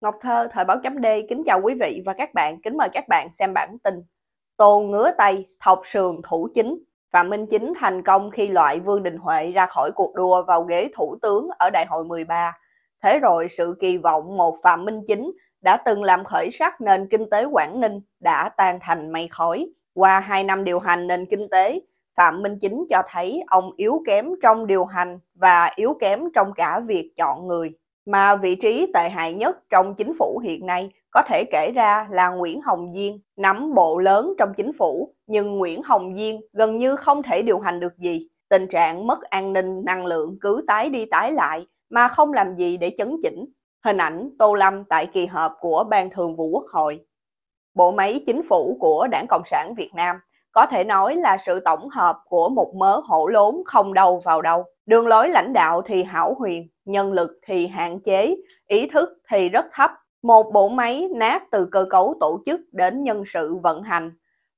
Ngọc Thơ, Thời báo chấm D, kính chào quý vị và các bạn, kính mời các bạn xem bản tin. Tô ngứa tay, thọc sườn thủ chính. Phạm Minh Chính thành công khi loại Vương Đình Huệ ra khỏi cuộc đua vào ghế thủ tướng ở đại hội 13. Thế rồi sự kỳ vọng một Phạm Minh Chính đã từng làm khởi sắc nền kinh tế Quảng Ninh đã tan thành mây khói. Qua 2 năm điều hành nền kinh tế, Phạm Minh Chính cho thấy ông yếu kém trong điều hành và yếu kém trong cả việc chọn người mà vị trí tệ hại nhất trong chính phủ hiện nay có thể kể ra là Nguyễn Hồng Diên, nắm bộ lớn trong chính phủ, nhưng Nguyễn Hồng Diên gần như không thể điều hành được gì. Tình trạng mất an ninh năng lượng cứ tái đi tái lại mà không làm gì để chấn chỉnh. Hình ảnh Tô Lâm tại kỳ họp của Ban Thường vụ Quốc hội. Bộ máy chính phủ của Đảng Cộng sản Việt Nam có thể nói là sự tổng hợp của một mớ hổ lốn không đầu vào đâu. Đường lối lãnh đạo thì hảo huyền, nhân lực thì hạn chế, ý thức thì rất thấp. Một bộ máy nát từ cơ cấu tổ chức đến nhân sự vận hành.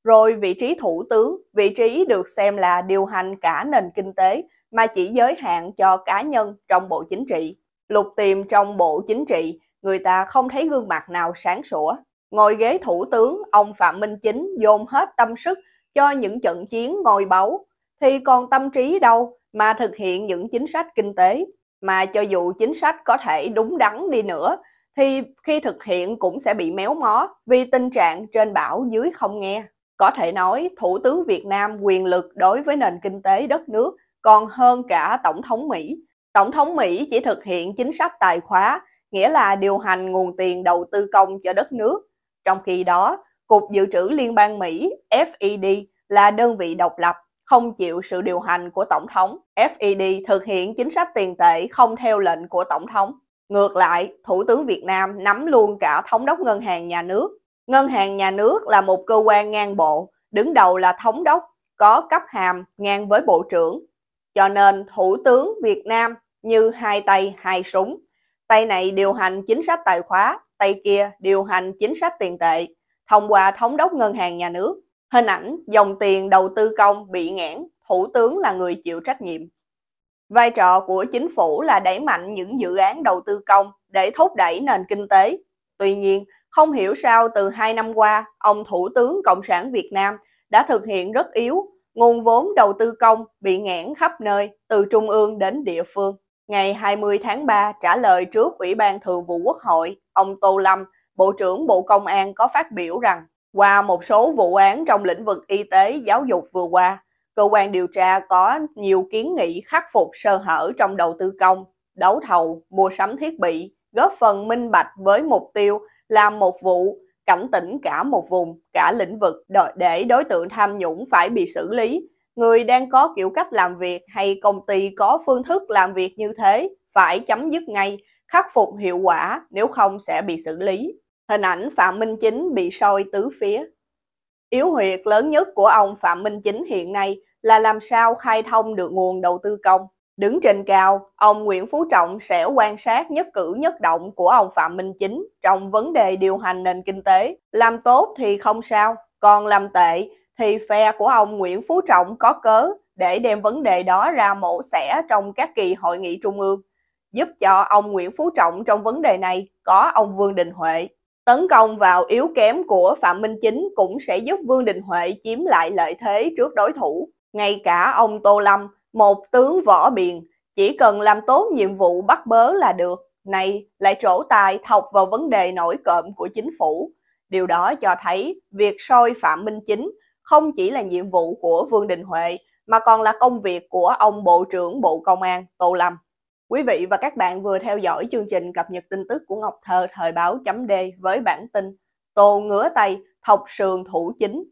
Rồi vị trí thủ tướng, vị trí được xem là điều hành cả nền kinh tế mà chỉ giới hạn cho cá nhân trong bộ chính trị. Lục tìm trong bộ chính trị, người ta không thấy gương mặt nào sáng sủa. Ngồi ghế thủ tướng, ông Phạm Minh Chính dồn hết tâm sức cho những trận chiến ngồi báu. Thì còn tâm trí đâu mà thực hiện những chính sách kinh tế mà cho dù chính sách có thể đúng đắn đi nữa thì khi thực hiện cũng sẽ bị méo mó vì tình trạng trên bảo dưới không nghe. Có thể nói Thủ tướng Việt Nam quyền lực đối với nền kinh tế đất nước còn hơn cả Tổng thống Mỹ. Tổng thống Mỹ chỉ thực hiện chính sách tài khoá, nghĩa là điều hành nguồn tiền đầu tư công cho đất nước. Trong khi đó, Cục Dự trữ Liên bang Mỹ, FED, là đơn vị độc lập không chịu sự điều hành của Tổng thống. FED thực hiện chính sách tiền tệ không theo lệnh của Tổng thống. Ngược lại, Thủ tướng Việt Nam nắm luôn cả Thống đốc Ngân hàng Nhà nước. Ngân hàng Nhà nước là một cơ quan ngang bộ, đứng đầu là Thống đốc, có cấp hàm ngang với Bộ trưởng. Cho nên Thủ tướng Việt Nam như hai tay hai súng. Tay này điều hành chính sách tài khoá, tay kia điều hành chính sách tiền tệ thông qua Thống đốc Ngân hàng Nhà nước. Hình ảnh dòng tiền đầu tư công bị ngãn, Thủ tướng là người chịu trách nhiệm. Vai trò của chính phủ là đẩy mạnh những dự án đầu tư công để thúc đẩy nền kinh tế. Tuy nhiên, không hiểu sao từ hai năm qua, ông Thủ tướng Cộng sản Việt Nam đã thực hiện rất yếu, nguồn vốn đầu tư công bị ngãn khắp nơi, từ trung ương đến địa phương. Ngày 20 tháng 3 trả lời trước Ủy ban Thường vụ Quốc hội, ông Tô Lâm, Bộ trưởng Bộ Công an có phát biểu rằng qua một số vụ án trong lĩnh vực y tế, giáo dục vừa qua, cơ quan điều tra có nhiều kiến nghị khắc phục sơ hở trong đầu tư công, đấu thầu, mua sắm thiết bị, góp phần minh bạch với mục tiêu làm một vụ, cảnh tỉnh cả một vùng, cả lĩnh vực để đối tượng tham nhũng phải bị xử lý. Người đang có kiểu cách làm việc hay công ty có phương thức làm việc như thế phải chấm dứt ngay, khắc phục hiệu quả nếu không sẽ bị xử lý hình ảnh Phạm Minh Chính bị soi tứ phía. Yếu huyệt lớn nhất của ông Phạm Minh Chính hiện nay là làm sao khai thông được nguồn đầu tư công. Đứng trên cao, ông Nguyễn Phú Trọng sẽ quan sát nhất cử nhất động của ông Phạm Minh Chính trong vấn đề điều hành nền kinh tế. Làm tốt thì không sao, còn làm tệ thì phe của ông Nguyễn Phú Trọng có cớ để đem vấn đề đó ra mổ xẻ trong các kỳ hội nghị trung ương, giúp cho ông Nguyễn Phú Trọng trong vấn đề này có ông Vương Đình Huệ Tấn công vào yếu kém của Phạm Minh Chính cũng sẽ giúp Vương Đình Huệ chiếm lại lợi thế trước đối thủ. Ngay cả ông Tô Lâm, một tướng võ biền, chỉ cần làm tốt nhiệm vụ bắt bớ là được. Này lại trổ tài thọc vào vấn đề nổi cộm của chính phủ. Điều đó cho thấy việc soi Phạm Minh Chính không chỉ là nhiệm vụ của Vương Đình Huệ mà còn là công việc của ông Bộ trưởng Bộ Công an Tô Lâm. Quý vị và các bạn vừa theo dõi chương trình cập nhật tin tức của Ngọc Thơ thời báo chấm D với bản tin Tô ngứa tay, thọc sườn thủ chính.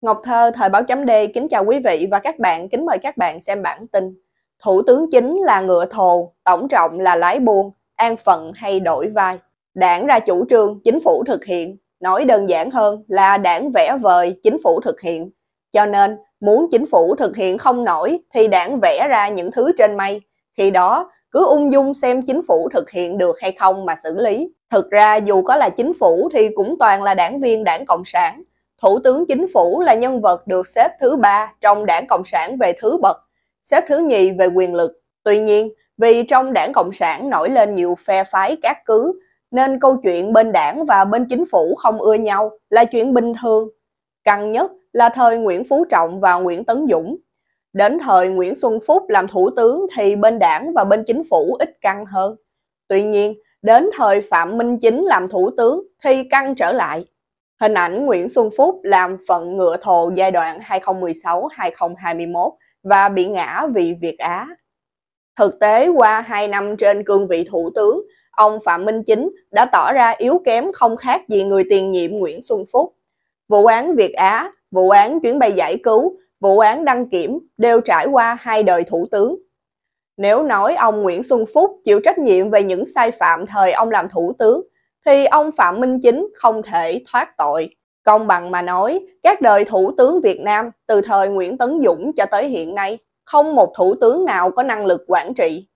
Ngọc Thơ thời báo chấm D kính chào quý vị và các bạn, kính mời các bạn xem bản tin. Thủ tướng chính là ngựa thồ, tổng trọng là lái buôn, an phận hay đổi vai. Đảng ra chủ trương, chính phủ thực hiện. Nói đơn giản hơn là đảng vẽ vời, chính phủ thực hiện. Cho nên, muốn chính phủ thực hiện không nổi thì đảng vẽ ra những thứ trên mây khi đó cứ ung dung xem chính phủ thực hiện được hay không mà xử lý. Thực ra dù có là chính phủ thì cũng toàn là đảng viên đảng Cộng sản. Thủ tướng chính phủ là nhân vật được xếp thứ ba trong đảng Cộng sản về thứ bậc, xếp thứ nhì về quyền lực. Tuy nhiên, vì trong đảng Cộng sản nổi lên nhiều phe phái các cứ, nên câu chuyện bên đảng và bên chính phủ không ưa nhau là chuyện bình thường. Căng nhất là thời Nguyễn Phú Trọng và Nguyễn Tấn Dũng, Đến thời Nguyễn Xuân Phúc làm thủ tướng thì bên đảng và bên chính phủ ít căng hơn. Tuy nhiên, đến thời Phạm Minh Chính làm thủ tướng thì căng trở lại. Hình ảnh Nguyễn Xuân Phúc làm phận ngựa thồ giai đoạn 2016-2021 và bị ngã vì Việt Á. Thực tế qua 2 năm trên cương vị thủ tướng, ông Phạm Minh Chính đã tỏ ra yếu kém không khác gì người tiền nhiệm Nguyễn Xuân Phúc. Vụ án Việt Á, vụ án chuyến bay giải cứu vụ án đăng kiểm đều trải qua hai đời thủ tướng. Nếu nói ông Nguyễn Xuân Phúc chịu trách nhiệm về những sai phạm thời ông làm thủ tướng, thì ông Phạm Minh Chính không thể thoát tội. Công bằng mà nói, các đời thủ tướng Việt Nam từ thời Nguyễn Tấn Dũng cho tới hiện nay, không một thủ tướng nào có năng lực quản trị.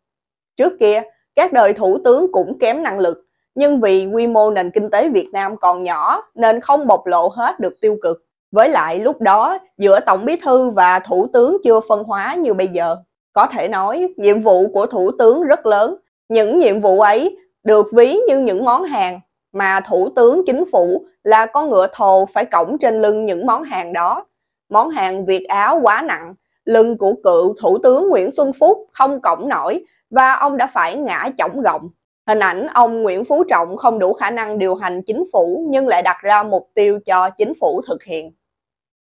Trước kia, các đời thủ tướng cũng kém năng lực, nhưng vì quy mô nền kinh tế Việt Nam còn nhỏ nên không bộc lộ hết được tiêu cực. Với lại lúc đó, giữa Tổng Bí Thư và Thủ tướng chưa phân hóa như bây giờ. Có thể nói, nhiệm vụ của Thủ tướng rất lớn. Những nhiệm vụ ấy được ví như những món hàng mà Thủ tướng Chính phủ là con ngựa thồ phải cõng trên lưng những món hàng đó. Món hàng Việt Áo quá nặng, lưng của cựu Thủ tướng Nguyễn Xuân Phúc không cõng nổi và ông đã phải ngã chổng gọng. Hình ảnh ông Nguyễn Phú Trọng không đủ khả năng điều hành chính phủ nhưng lại đặt ra mục tiêu cho chính phủ thực hiện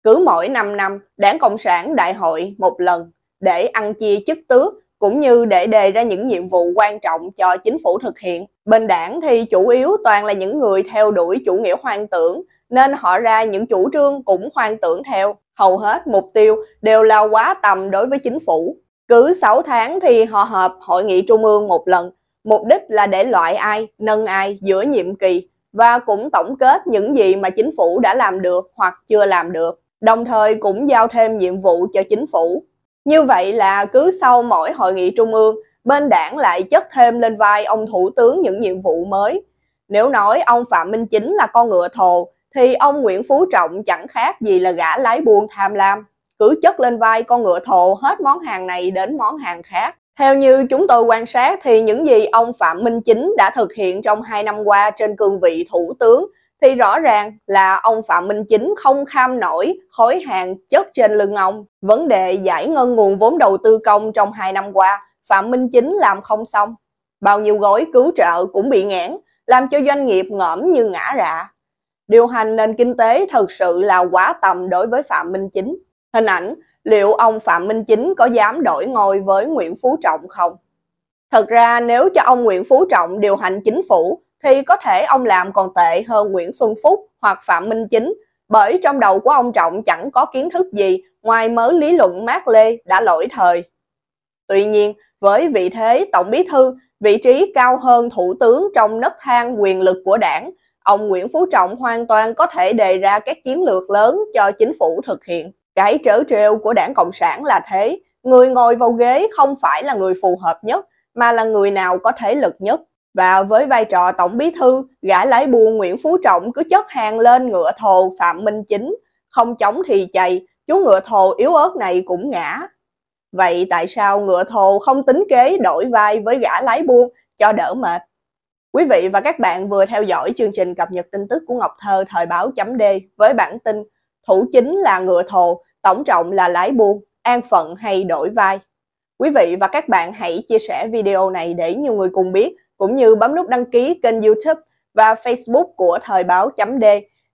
cứ mỗi 5 năm đảng Cộng sản đại hội một lần để ăn chia chức tước cũng như để đề ra những nhiệm vụ quan trọng cho chính phủ thực hiện. Bên đảng thì chủ yếu toàn là những người theo đuổi chủ nghĩa hoang tưởng nên họ ra những chủ trương cũng hoang tưởng theo. Hầu hết mục tiêu đều là quá tầm đối với chính phủ. Cứ 6 tháng thì họ họp hội nghị trung ương một lần, mục đích là để loại ai, nâng ai giữa nhiệm kỳ và cũng tổng kết những gì mà chính phủ đã làm được hoặc chưa làm được đồng thời cũng giao thêm nhiệm vụ cho chính phủ. Như vậy là cứ sau mỗi hội nghị trung ương, bên đảng lại chất thêm lên vai ông thủ tướng những nhiệm vụ mới. Nếu nói ông Phạm Minh Chính là con ngựa thồ, thì ông Nguyễn Phú Trọng chẳng khác gì là gã lái buôn tham lam. Cứ chất lên vai con ngựa thồ hết món hàng này đến món hàng khác. Theo như chúng tôi quan sát thì những gì ông Phạm Minh Chính đã thực hiện trong hai năm qua trên cương vị thủ tướng thì rõ ràng là ông Phạm Minh Chính không kham nổi khối hàng chất trên lưng ông. Vấn đề giải ngân nguồn vốn đầu tư công trong 2 năm qua, Phạm Minh Chính làm không xong. Bao nhiêu gói cứu trợ cũng bị ngãn, làm cho doanh nghiệp ngõm như ngã rạ. Điều hành nền kinh tế thật sự là quá tầm đối với Phạm Minh Chính. Hình ảnh liệu ông Phạm Minh Chính có dám đổi ngôi với Nguyễn Phú Trọng không? Thật ra nếu cho ông Nguyễn Phú Trọng điều hành chính phủ thì có thể ông làm còn tệ hơn Nguyễn Xuân Phúc hoặc Phạm Minh Chính bởi trong đầu của ông Trọng chẳng có kiến thức gì ngoài mớ lý luận mát lê đã lỗi thời. Tuy nhiên, với vị thế Tổng Bí Thư, vị trí cao hơn Thủ tướng trong nấc thang quyền lực của đảng, ông Nguyễn Phú Trọng hoàn toàn có thể đề ra các chiến lược lớn cho chính phủ thực hiện. Cái trở trêu của đảng Cộng sản là thế, người ngồi vào ghế không phải là người phù hợp nhất, mà là người nào có thế lực nhất và với vai trò tổng bí thư, gã lái buôn Nguyễn Phú Trọng cứ chất hàng lên ngựa thồ Phạm Minh Chính, không chống thì chày, chú ngựa thồ yếu ớt này cũng ngã. Vậy tại sao ngựa thồ không tính kế đổi vai với gã lái buôn cho đỡ mệt? Quý vị và các bạn vừa theo dõi chương trình cập nhật tin tức của Ngọc Thơ thời báo chấm D với bản tin Thủ chính là ngựa thồ, tổng trọng là lái buôn, an phận hay đổi vai. Quý vị và các bạn hãy chia sẻ video này để nhiều người cùng biết cũng như bấm nút đăng ký kênh YouTube và Facebook của Thời báo D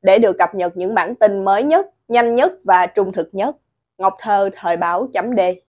để được cập nhật những bản tin mới nhất, nhanh nhất và trung thực nhất. Ngọc Thơ Thời báo D